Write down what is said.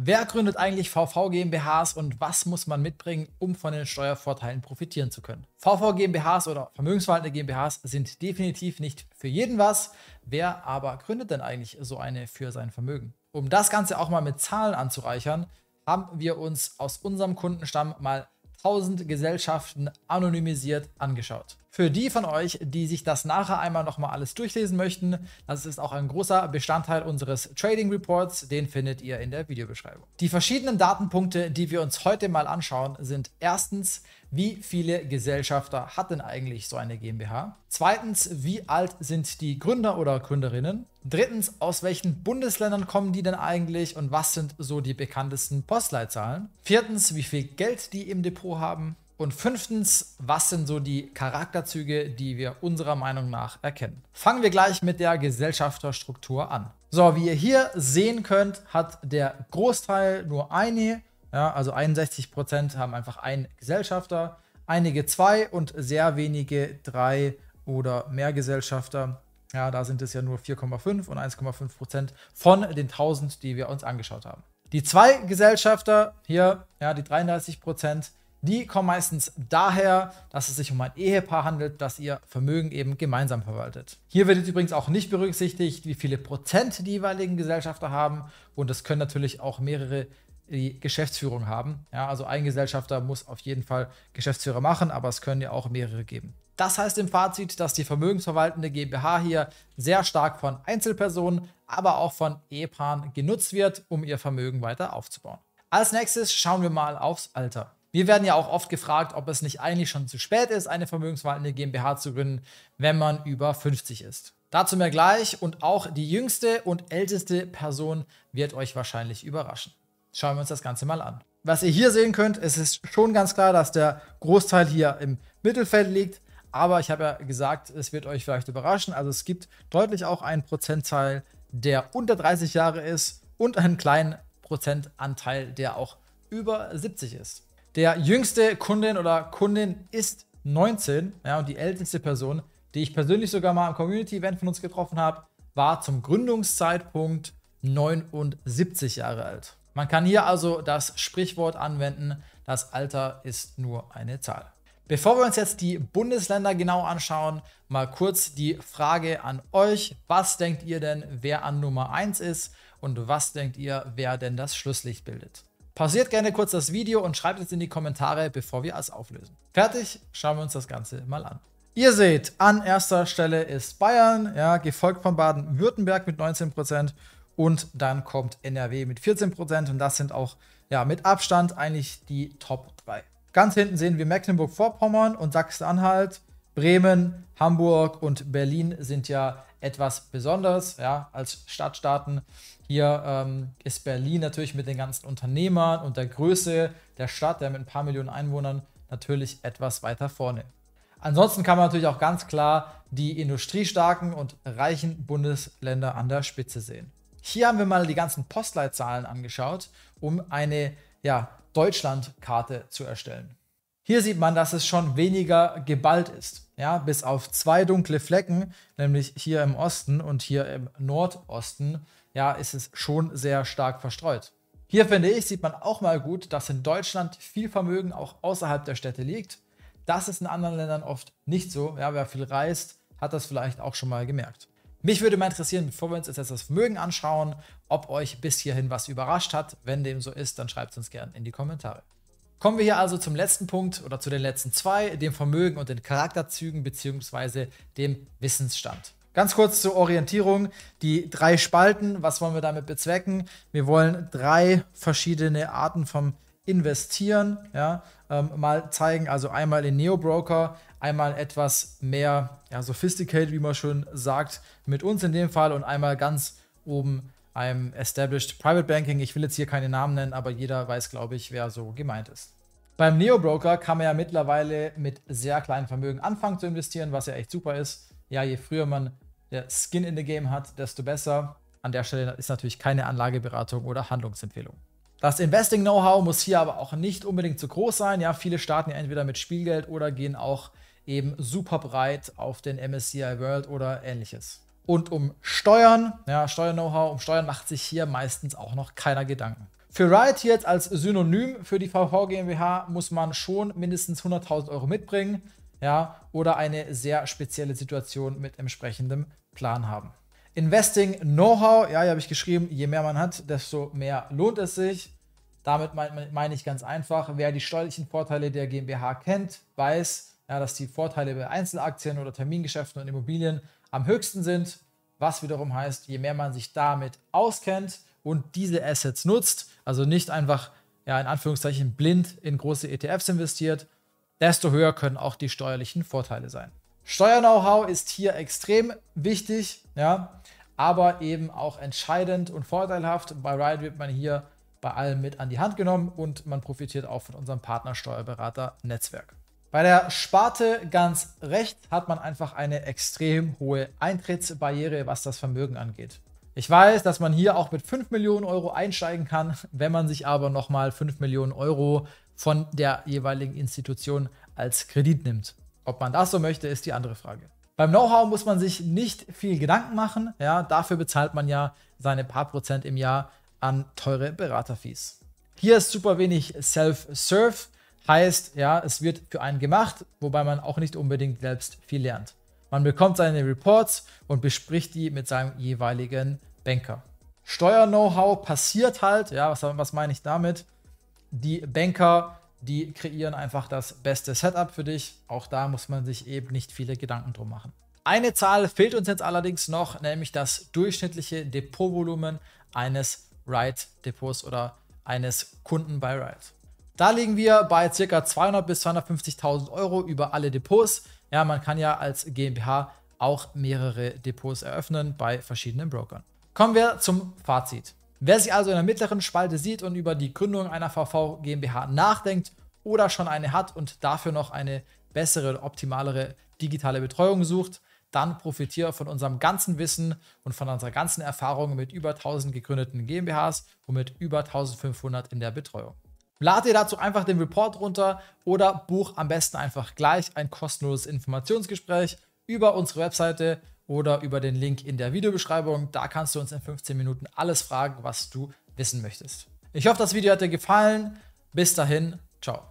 Wer gründet eigentlich VV GmbHs und was muss man mitbringen, um von den Steuervorteilen profitieren zu können? VV GmbHs oder vermögensverwaltende GmbHs sind definitiv nicht für jeden was. Wer aber gründet denn eigentlich so eine für sein Vermögen? Um das Ganze auch mal mit Zahlen anzureichern, haben wir uns aus unserem Kundenstamm mal 1000 Gesellschaften anonymisiert angeschaut. Für die von euch, die sich das nachher einmal nochmal alles durchlesen möchten, das ist auch ein großer Bestandteil unseres Trading Reports, den findet ihr in der Videobeschreibung. Die verschiedenen Datenpunkte, die wir uns heute mal anschauen, sind erstens, wie viele Gesellschafter hat denn eigentlich so eine GmbH? Zweitens, wie alt sind die Gründer oder Gründerinnen? Drittens, aus welchen Bundesländern kommen die denn eigentlich und was sind so die bekanntesten Postleitzahlen? Viertens, wie viel Geld die im Depot haben? Und fünftens, was sind so die Charakterzüge, die wir unserer Meinung nach erkennen? Fangen wir gleich mit der Gesellschafterstruktur an. So, wie ihr hier sehen könnt, hat der Großteil nur eine, ja, also 61% haben einfach einen Gesellschafter, einige zwei und sehr wenige drei oder mehr Gesellschafter. Ja, da sind es ja nur 4,5 und 1,5% von den 1000, die wir uns angeschaut haben. Die zwei Gesellschafter hier, ja, die 33%, die kommen meistens daher, dass es sich um ein Ehepaar handelt, das ihr Vermögen eben gemeinsam verwaltet. Hier wird übrigens auch nicht berücksichtigt, wie viele Prozent die jeweiligen Gesellschafter haben und das können natürlich auch mehrere die Geschäftsführung haben. Ja, also ein Gesellschafter muss auf jeden Fall Geschäftsführer machen, aber es können ja auch mehrere geben. Das heißt im Fazit, dass die vermögensverwaltende GmbH hier sehr stark von Einzelpersonen, aber auch von Ehepaaren genutzt wird, um ihr Vermögen weiter aufzubauen. Als nächstes schauen wir mal aufs Alter. Wir werden ja auch oft gefragt, ob es nicht eigentlich schon zu spät ist, eine vermögensverwaltende GmbH zu gründen, wenn man über 50 ist. Dazu mehr gleich und auch die jüngste und älteste Person wird euch wahrscheinlich überraschen. Schauen wir uns das Ganze mal an. Was ihr hier sehen könnt, es ist schon ganz klar, dass der Großteil hier im Mittelfeld liegt. Aber ich habe ja gesagt, es wird euch vielleicht überraschen. Also es gibt deutlich auch einen Prozentteil, der unter 30 Jahre ist und einen kleinen Prozentanteil, der auch über 70 ist. Der jüngste Kundin oder Kundin ist 19. Ja, und die älteste Person, die ich persönlich sogar mal am Community-Event von uns getroffen habe, war zum Gründungszeitpunkt 79 Jahre alt. Man kann hier also das Sprichwort anwenden, das Alter ist nur eine Zahl. Bevor wir uns jetzt die Bundesländer genau anschauen, mal kurz die Frage an euch. Was denkt ihr denn, wer an Nummer 1 ist und was denkt ihr, wer denn das Schlusslicht bildet? Pausiert gerne kurz das Video und schreibt es in die Kommentare, bevor wir es auflösen. Fertig, schauen wir uns das Ganze mal an. Ihr seht, an erster Stelle ist Bayern, ja, gefolgt von Baden-Württemberg mit 19% und dann kommt NRW mit 14% und das sind auch ja, mit Abstand eigentlich die Top 3. Ganz hinten sehen wir Mecklenburg-Vorpommern und Sachsen-Anhalt, Bremen, Hamburg und Berlin sind ja etwas Besonderes, ja, als Stadtstaaten. Hier ähm, ist Berlin natürlich mit den ganzen Unternehmern und der Größe der Stadt, der mit ein paar Millionen Einwohnern, natürlich etwas weiter vorne. Ansonsten kann man natürlich auch ganz klar die industriestarken und reichen Bundesländer an der Spitze sehen. Hier haben wir mal die ganzen Postleitzahlen angeschaut, um eine ja, Deutschlandkarte zu erstellen. Hier sieht man, dass es schon weniger geballt ist. Ja, bis auf zwei dunkle Flecken, nämlich hier im Osten und hier im Nordosten, ja, ist es schon sehr stark verstreut. Hier finde ich, sieht man auch mal gut, dass in Deutschland viel Vermögen auch außerhalb der Städte liegt. Das ist in anderen Ländern oft nicht so. Ja, wer viel reist, hat das vielleicht auch schon mal gemerkt. Mich würde mal interessieren, bevor wir uns jetzt das Vermögen anschauen, ob euch bis hierhin was überrascht hat. Wenn dem so ist, dann schreibt es uns gerne in die Kommentare. Kommen wir hier also zum letzten Punkt oder zu den letzten zwei, dem Vermögen und den Charakterzügen bzw. dem Wissensstand. Ganz kurz zur Orientierung, die drei Spalten, was wollen wir damit bezwecken? Wir wollen drei verschiedene Arten vom investieren, ja, ähm, mal zeigen. Also einmal in Neobroker, einmal etwas mehr ja, sophisticated, wie man schon sagt, mit uns in dem Fall und einmal ganz oben einem Established Private Banking. Ich will jetzt hier keine Namen nennen, aber jeder weiß, glaube ich, wer so gemeint ist. Beim Neo Broker kann man ja mittlerweile mit sehr kleinen Vermögen anfangen zu investieren, was ja echt super ist. Ja, je früher man der Skin in the Game hat, desto besser. An der Stelle ist natürlich keine Anlageberatung oder Handlungsempfehlung. Das Investing-Know-how muss hier aber auch nicht unbedingt zu groß sein. Ja, viele starten ja entweder mit Spielgeld oder gehen auch eben super breit auf den MSCI World oder ähnliches und um Steuern, ja, Steuer-Know-how, um Steuern macht sich hier meistens auch noch keiner Gedanken. Für Riot jetzt als Synonym für die VV GmbH muss man schon mindestens 100.000 Euro mitbringen ja, oder eine sehr spezielle Situation mit entsprechendem Plan haben. Investing Know-how, ja, hier habe ich geschrieben, je mehr man hat, desto mehr lohnt es sich. Damit meine mein ich ganz einfach, wer die steuerlichen Vorteile der GmbH kennt, weiß, ja, dass die Vorteile bei Einzelaktien oder Termingeschäften und Immobilien am höchsten sind, was wiederum heißt, je mehr man sich damit auskennt und diese Assets nutzt, also nicht einfach ja, in Anführungszeichen blind in große ETFs investiert, desto höher können auch die steuerlichen Vorteile sein. Steuer-Know-how ist hier extrem wichtig, ja, aber eben auch entscheidend und vorteilhaft. Bei Riot wird man hier bei allem mit an die Hand genommen und man profitiert auch von unserem Partner Steuerberater Netzwerk. Bei der Sparte ganz recht hat man einfach eine extrem hohe Eintrittsbarriere, was das Vermögen angeht. Ich weiß, dass man hier auch mit 5 Millionen Euro einsteigen kann. Wenn man sich aber nochmal 5 Millionen Euro von der jeweiligen Institution als Kredit nimmt. Ob man das so möchte, ist die andere Frage. Beim Know-how muss man sich nicht viel Gedanken machen. Ja, dafür bezahlt man ja seine paar Prozent im Jahr an teure Beraterfees. Hier ist super wenig Self-Serve. Heißt, ja, es wird für einen gemacht, wobei man auch nicht unbedingt selbst viel lernt. Man bekommt seine Reports und bespricht die mit seinem jeweiligen Banker. Steuer-Know-how passiert halt, ja, was, was meine ich damit? Die Banker, die kreieren einfach das beste Setup für dich. Auch da muss man sich eben nicht viele Gedanken drum machen. Eine Zahl fehlt uns jetzt allerdings noch, nämlich das durchschnittliche Depotvolumen eines Ride-Depots oder eines Kunden bei Ride. Da liegen wir bei ca. 200 bis 250.000 Euro über alle Depots. Ja, man kann ja als GmbH auch mehrere Depots eröffnen bei verschiedenen Brokern. Kommen wir zum Fazit. Wer sich also in der mittleren Spalte sieht und über die Gründung einer VV GmbH nachdenkt oder schon eine hat und dafür noch eine bessere, optimalere digitale Betreuung sucht, dann profitiere von unserem ganzen Wissen und von unserer ganzen Erfahrung mit über 1000 gegründeten GmbHs und mit über 1500 in der Betreuung. Lade dir dazu einfach den Report runter oder buch am besten einfach gleich ein kostenloses Informationsgespräch über unsere Webseite oder über den Link in der Videobeschreibung. Da kannst du uns in 15 Minuten alles fragen, was du wissen möchtest. Ich hoffe, das Video hat dir gefallen. Bis dahin, ciao.